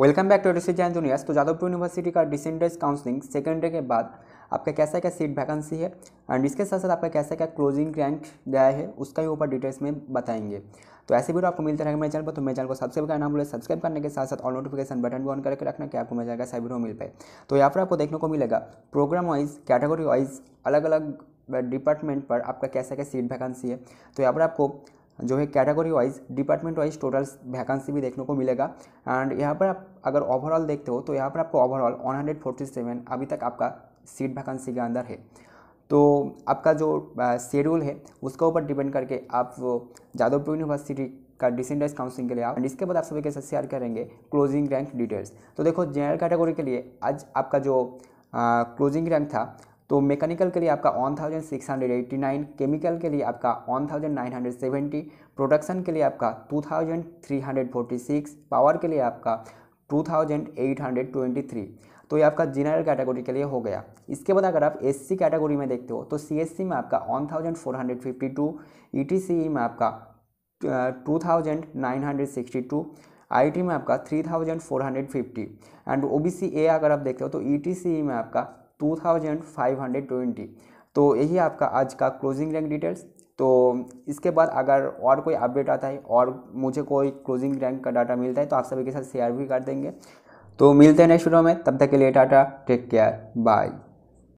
welcome back to district जैन juniors तो Jadavpur university का डिसेंडर्स काउंसलिंग सेकेंड डे के बाद आपका कैसा क्या सीट वैकेंसी है एंड इसके साथ साथ आपका कैसा क्या क्लोजिंग रैंक गया है उसका ही ऊपर डिटेल्स में बताएंगे तो ऐसे भी तो आपको मिलते रहेंगे मेरे चैनल पर तो मेरे चैनल को सब्सक्राइब करना बोले सब्सक्राइब करने के साथ साथ और नोटिफिकेशन बटन भी ऑन करके रखना कि आपको मेरे जाएगा का सही मिल पाए तो यहाँ पर आपको देखने को मिलेगा प्रोग्राम वाइज कैटेगरी वाइज अलग अलग डिपार्टमेंट पर आपका कैसा क्या सीट वैकेंसी है तो यहाँ पर आपको जो है category wise department wise total vacancy भी देखने को मिलेगा एंड यहाँ पर आप अगर ओवरऑल देखते हो तो यहाँ पर आपको ओवरऑल 147 अभी तक आपका सीट वैकेंसी के अंदर है तो आपका जो शेड्यूल है उसके ऊपर डिपेंड करके आप जादवपुर यूनिवर्सिटी का डिसेंडाइज काउंसिलिंग के लिए आप एंड इसके बाद आप सभी के साथ शेयर करेंगे क्लोजिंग रैंक डिटेल्स तो देखो जनरल कैटेगरी के लिए आज आपका जो क्लोजिंग रैंक था तो मैकेनिकल के लिए आपका one thousand six hundred eighty nine chemical के लिए आपका one thousand nine hundred seventy production के लिए आपका two thousand three hundred forty six power के लिए आपका two thousand eight hundred twenty three तो ये आपका जनरल कैटेगरी के लिए हो गया इसके बाद अगर आप एस सी कैटेगरी में देखते हो तो सी एस सी में आपका one thousand four hundred fifty two E 1452 ETCE में आपका two thousand nine hundred sixty 2962 IT में आपका three thousand four hundred fifty and OBC A अगर आप देखते हो तो ई e e में आपका 2520 तो यही आपका आज का क्लोजिंग रैंक डिटेल्स तो इसके बाद अगर और कोई अपडेट आता है और मुझे कोई क्लोजिंग रैंक का डाटा मिलता है तो आप सभी के साथ शेयर भी कर देंगे तो मिलते हैं नेक्स्ट वीडियो में तब तक के लिए टाटा टेक केयर बाय